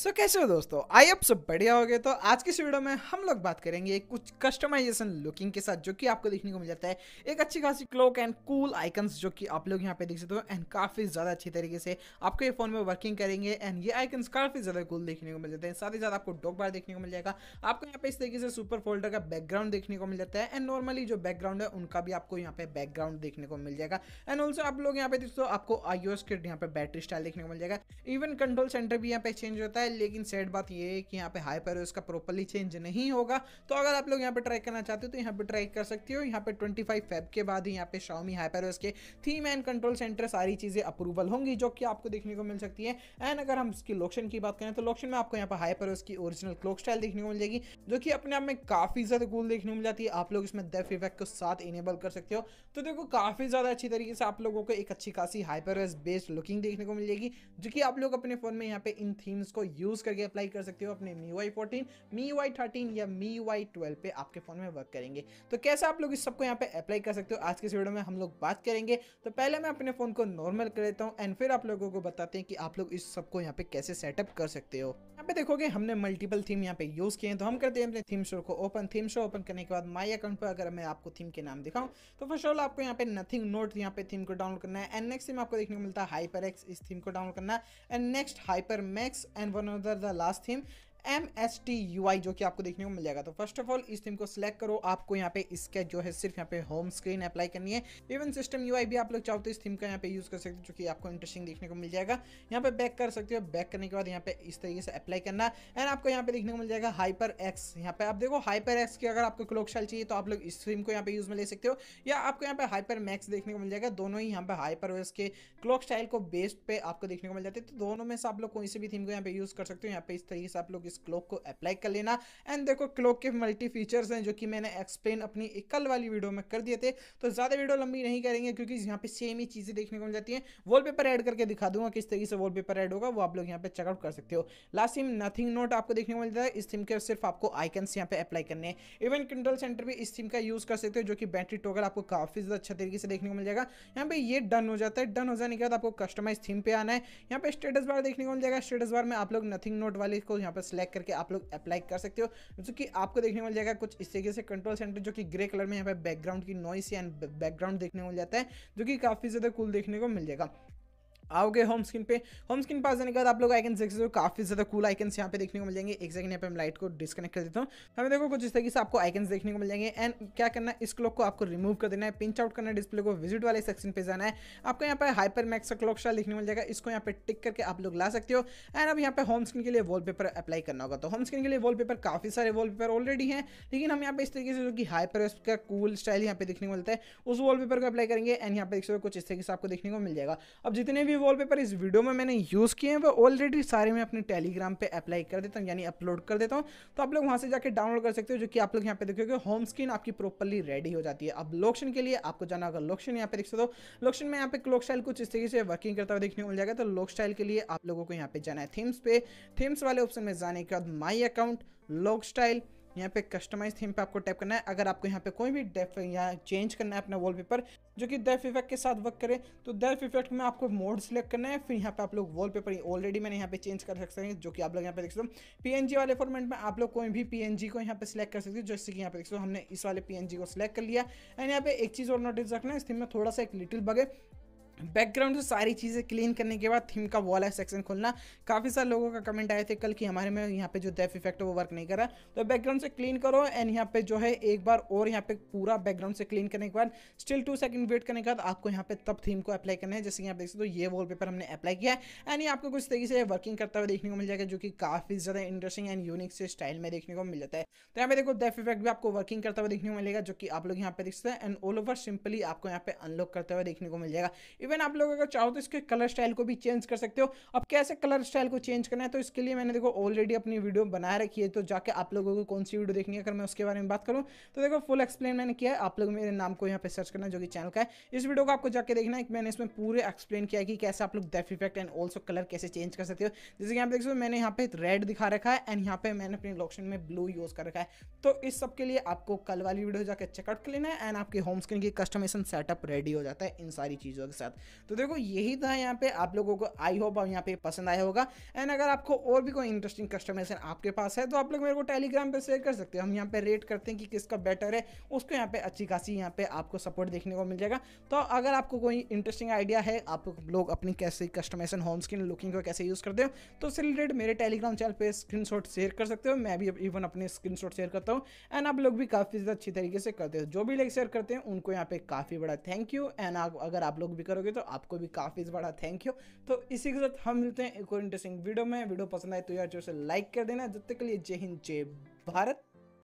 सो so, कैसे हो दोस्तों आई अब सब बढ़िया हो गए तो आज की इस वीडियो में हम लोग बात करेंगे कुछ कस्टमाइजेशन लुकिंग के साथ जो कि आपको देखने को मिल जाता है एक अच्छी खासी क्लोक एंड कूल आइकन्स जो कि आप लोग यहाँ पे देख सकते हो एंड काफ़ी ज़्यादा अच्छी तरीके से आपको ये फ़ोन में वर्किंग करेंगे एंड ये आइकन्स काफ़ी ज़्यादा कूल देखने को मिल जाते हैं साथ ही साथ आपको डॉक बार देखने को मिल जाएगा आपको यहाँ पे इस तरीके से सुपर फोल्डर का बैकग्राउंड देखने को मिल जाता है एंड नॉर्मली जो बैकग्राउंड है उनका भी आपको यहाँ पे बैकग्राउंड देखने को मिल जाएगा एंड ऑल्सो आप लोग यहाँ पे हो आपको आईओ ओ यहाँ पे बैटरी स्टाइल देखने को मिल जाएगा इवन कंट्रोल सेंटर भी यहाँ पे चेंज होता है सकता है लेकिन सेट बात ये है कि यहाँ पे हाई पैर का प्रॉपरली चेंज नहीं होगा तो अगर आप लोग यहाँ पे ट्राई करना चाहते हो तो यहाँ पे ट्राई कर सकते हो यहाँ पे 25 फाइव फेब के बाद ही यहाँ पे शाउमी हाई पैर के थीम एंड कंट्रोल सेंटर सारी चीज़ें अप्रूवल होंगी जो कि आपको देखने को मिल सकती है एंड अगर हम इसकी लोक्शन की बात करें तो लोक्शन में आपको यहाँ पर हाई पैर की ओरिजिनल क्लोक स्टाइल देखने को मिल जाएगी जो कि अपने आप में काफ़ी ज़्यादा कूल देखने को मिल जाती है आप लोग इसमें डेफ इफेक्ट को साथ इनेबल कर सकते हो तो देखो काफ़ी ज़्यादा अच्छी तरीके से आप लोगों को एक अच्छी खासी हाई पैर बेस्ड लुकिंग देखने को मिल जाएगी जो कि आप लोग अपने फ़ोन में यहाँ पे इन थीम्स को यूज़ करके अप्लाई कर सकते हो अपने Mi Y fourteen Mi Y thirteen या मी वाई ट्वेल्व पे आपके फ़ोन में वर्क करेंगे तो कैसे आप लोग इस सबको यहाँ पे अप्लाई कर सकते हो आज के इस वीडियो में हम लोग बात करेंगे तो पहले मैं अपने फ़ोन को नॉर्मल कर लेता हूँ एंड फिर आप लोगों को बताते हैं कि आप लोग इस सबको यहाँ पे कैसे सेटअप कर सकते हो यहाँ पे देखोगे हमने मल्टीपल थीम यहाँ पे यूज़ किए हैं तो हम करते हैं अपने थीम शो को ओपन थीम शो ओपन करने के बाद माई अकाउंट पर अगर मैं आपको थीम के नाम दिखाऊँ तो फर्स्ट ऑल आपको यहाँ पे नथिंग नोट यहाँ पे थीम को डाउनलोड करना है एंड नेक्स्ट थीम आपको देखने को मिलता है हाइपर एक्स इस थीम को डाउनलोड करना है and next hyper max and another the last theme M S T U I जो कि आपको देखने को मिल जाएगा तो फर्स्ट ऑफ ऑल इस थीम को सिलेक्ट करो आपको यहाँ पे इसका जो है सिर्फ यहाँ पे होम स्क्रीन अप्लाई करनी है इवन सिस्टम यू आई भी आप लोग चाहो तो इस थीम का यहाँ पे यूज कर सकते हो जो कि आपको इंटरेस्टिंग देखने को मिल जाएगा यहाँ पे बैक कर सकते हो बैक करने के बाद यहाँ पे इस तरीके से अप्लाई करना एंड आपको यहाँ पे देखने को मिल जाएगा हाइपर एक्स यहाँ पे आप देखो हाइपर एक्स की अगर आपको क्लोक शाल चाहिए तो आप लोग इस थीम को यहाँ पे यूज में ले सकते हो या आपको यहाँ पे हाइपर मैक्स देखने को मिल जाएगा दोनों ही यहाँ पे हाइपर वेस के क्लोक स्टाइल को बेस्ड पे आपको देखने को मिल जाते है तो दोनों में से आप लोग कोई से भी थीम को यहाँ पे यूज कर सकते हो यहाँ पे इस तरीके से आप लोग इस क्लोक को अप्लाई कर लेना एंड देखो क्लोक के मल्टी फीचर्स हैं जो कि मैंने एक्सप्लेन अपनी कल वाली वीडियो में कर दिए थे तो ज़्यादा वीडियो लंबी नहीं करेंगे क्योंकि यहाँ पे सेम ही चीज़ें देखने को मिल जाती हैं वॉलपेपर ऐड करके दिखा दूंगा किस तरीके से वॉलपेपर ऐड होगा वो आप लोग यहाँ पर चेकआउट कर सकते हो लास्ट थीम नथिंग नोट आपको देखने को मिलता है इस थीम के सिर्फ आपको आइकन्स यहाँ पर अप्लाई करने हैं इवन कंट्रोल सेंटर भी इस थीम का यूज़ कर सकते हो जो कि बैटरी टोकर आपको काफ़ी ज़्यादा अच्छा तरीके से देखने को मिल जाएगा यहाँ पर ये डन हो जाता है डन हो जाने के बाद आपको कस्टमाइज थीम पे आना है यहाँ पे स्टेटस बार देखने को मिल जाएगा स्टेटस बार में आप लोग नथिंग नोट वाले को यहाँ पे सेलेक्ट करके आप लोग अप्लाई कर सकते हो जो कि आपको देखने मिल जाएगा कुछ इस तरीके से कंट्रोल सेंटर जो कि ग्रे कलर में यहाँ पे बैकग्राउंड की नॉइस एंड बैकग्राउंड देखने को मिल जाता है जो कि काफ़ी ज़्यादा कूल देखने को मिल जाएगा आओगे होम स्क्रीन पे होम स्क्रीन पास जाने के बाद आप लोग आइकन देख सकते हो काफी ज्यादा कूल आइकन्स यहाँ पे देखने को मिल जाएंगे एक सेकंड यहाँ पे हम लाइट को डिस्कनेक्ट कर देता हूँ हमें देखो कुछ इस तरीके से आपको आइकन्स देखने को मिल जाएंगे एंड क्या करना इस क्लॉक को आपको रिमूव कर देना है पिंच आउट करना है डिस्प्ले को विजिट वाले सेक्शन पे जाना है आपको यहाँ पर हाइपर मैक्स का क्लॉक शायद देखने मिल जाएगा इसको यहाँ पे टिक करके आप लोग ला सकते हो एंड अब यहाँ पे होम स्क्रीन के लिए वॉलपेपर अप्लाई करना होगा तो होम स्क्रीन के लिए वॉलपेपर काफी सारे वॉलपेपर ऑलरेडी है लेकिन हम यहाँ पे इस तरीके से जो कि हाइपर का कूल स्टाइल यहाँ पे देखने को मिलता है उस वॉलपेपर को अप्लाई करेंगे एंड यहाँ पे देख सकते हो कुछ इस तरीके से आपको देखने को मिल जाएगा अब जितने भी वॉलपेपर इस वीडियो में मैंने यूज़ किए हैं वो ऑलरेडी सारे मैं अपने टेलीग्राम पे अप्लाई कर देता हूँ यानी अपलोड कर देता हूँ तो आप लोग वहाँ से जाकर डाउनलोड कर सकते हो जो कि आप लोग यहाँ पे देखोगे होम स्क्रीन आपकी प्रॉपरली रेडी हो जाती है अब लोक्शन के लिए आपको जाना होगा लोक्शन यहाँ पे देख सकते हो लोक्शन में यहाँ पे क्लोक स्टाइल कुछ इस तरीके से वर्किंग करता हुआ देखने को मिल जाएगा तो लोक स्टाइल के लिए आप लोगों को यहाँ पे जाना है थीम्स पे थीम्स वाले ऑप्शन में जाने के बाद माई अकाउंट लॉक स्टाइल यहाँ पे कस्टमाइज थीम पे आपको टैप करना है अगर आपको यहाँ पे कोई भी डेफ यहाँ चेंज करना है अपना वॉलपेपर जो कि डेफ इफेक्ट के साथ वर्क करे तो डेफ इफेक्ट में आपको मोड सेलेक्ट करना है फिर यहाँ पे आप लोग वॉलपेपर ऑलरेडी मैंने यहाँ पे चेंज कर सकते हैं जो कि आप लोग यहाँ पे देख सकते हो पी वाले फॉर्मेट में आप लोग कोई भी पी को यहाँ पे सिलेक्ट कर सकते हो जैसे कि यहाँ पे देख सकते हो हमने इस वाले पी को सिलेक्ट कर लिया एंड यहाँ पे एक चीज़ और नोटिस रखना है इस थीम में थोड़ा सा एक लिटिल बगे बैकग्राउंड से सारी चीज़ें क्लीन करने के बाद थीम का वॉल सेक्शन खोलना काफ़ी सारे लोगों का कमेंट आए थे कल कि हमारे में यहाँ पे जो डेफ इफेक्ट है वो वर्क नहीं कर रहा तो बैकग्राउंड से क्लीन करो एंड यहाँ पे जो है एक बार और यहाँ पे पूरा बैकग्राउंड से क्लीन करने के बाद स्टिल टू सेकंड वेट करने के बाद आपको यहाँ पे तब थीम को अप्लाई करना है जैसे कि आप देख सकते हो तो ये वॉल हमने अप्लाई किया एंड ये आपको कुछ तरीके से वर्किंग करता हुआ देखने को मिल जाएगा जो कि काफ़ी ज़्यादा इंटरेस्टिंग एंड यूनिक से स्टाइल में देखने को मिल जाता है तो यहाँ पे देखो डेफ इफेक्ट भी आपको वर्किंग करता हुआ देखने को मिलेगा जो कि आप लोग यहाँ पे देख सकते हैं एंड ऑल ओवर सिंपली आपको यहाँ पे अनलॉक करते हुए देखने को मिल जाएगा इवन आप लोग अगर चाहो तो इसके कलर स्टाइल को भी चेंज कर सकते हो अब कैसे कलर स्टाइल को चेंज करना है तो इसके लिए मैंने देखो ऑलरेडी अपनी वीडियो बना रखी है तो जाके आप लोगों को कौन सी वीडियो देखनी है अगर मैं उसके बारे में बात करूँ तो देखो फुल एक्सप्लेन मैंने किया आप लोग मेरे नाम को यहाँ पे सर्च करना जो कि चैनल का है इस वीडियो को आपको जाके देखना है मैंने इसमें पूरे एक्सप्लेन किया कि कैसे आप लोग depth effect and also colour कैसे चेंज कर सकते हो जैसे कि आप देख सकते हो मैंने यहाँ पे रेड दिखा रखा है एंड यहाँ पे मैंने अपने लोकेशन में ब्लू यूज़ कर रखा है तो इस सब के लिए आपको कल वाली वीडियो जाकर चेकआउट कर लेना है एंड आपके होम स्क्रीन की कस्टमेशन सेटअप रेडी हो जाता है इन सारी चीज़ों के साथ तो देखो यही था यहाँ पे आप लोगों को आई होप यहाँ पे पसंद आया होगा एंड अगर आपको और भी कोई इंटरेस्टिंग कस्टमाइजेशन आपके पास है तो आप लोग मेरे को टेलीग्राम पर शेयर कर सकते हो हम यहाँ पे रेट करते हैं कि किसका बेटर है उसको यहाँ पे अच्छी खासी यहाँ पे आपको सपोर्ट देखने को मिल जाएगा तो अगर आपको कोई इंटरेस्टिंग आइडिया है आप लोग अपनी कैसे कस्टमाइजेशन होम स्क्रीन लुकिंग को कैसे यूज़ करते हो तो उससे रिलेटेड मेरे टेलीग्राम चैनल पर स्क्रीन शेयर कर सकते हो मैं भी इवन अपने स्क्रीन शेयर करता हूँ एंड आप लोग भी काफ़ी अच्छी तरीके से करते हो जो भी शेयर करते हैं उनको यहाँ पे काफ़ी बड़ा थैंक यू एंड अगर आप लोग भी करोगे करोगे तो आपको भी काफ़ी बड़ा थैंक यू तो इसी के साथ हम मिलते हैं एक और इंटरेस्टिंग वीडियो में वीडियो पसंद आए तो यार जो से लाइक कर देना जब तक के लिए जय हिंद जय भारत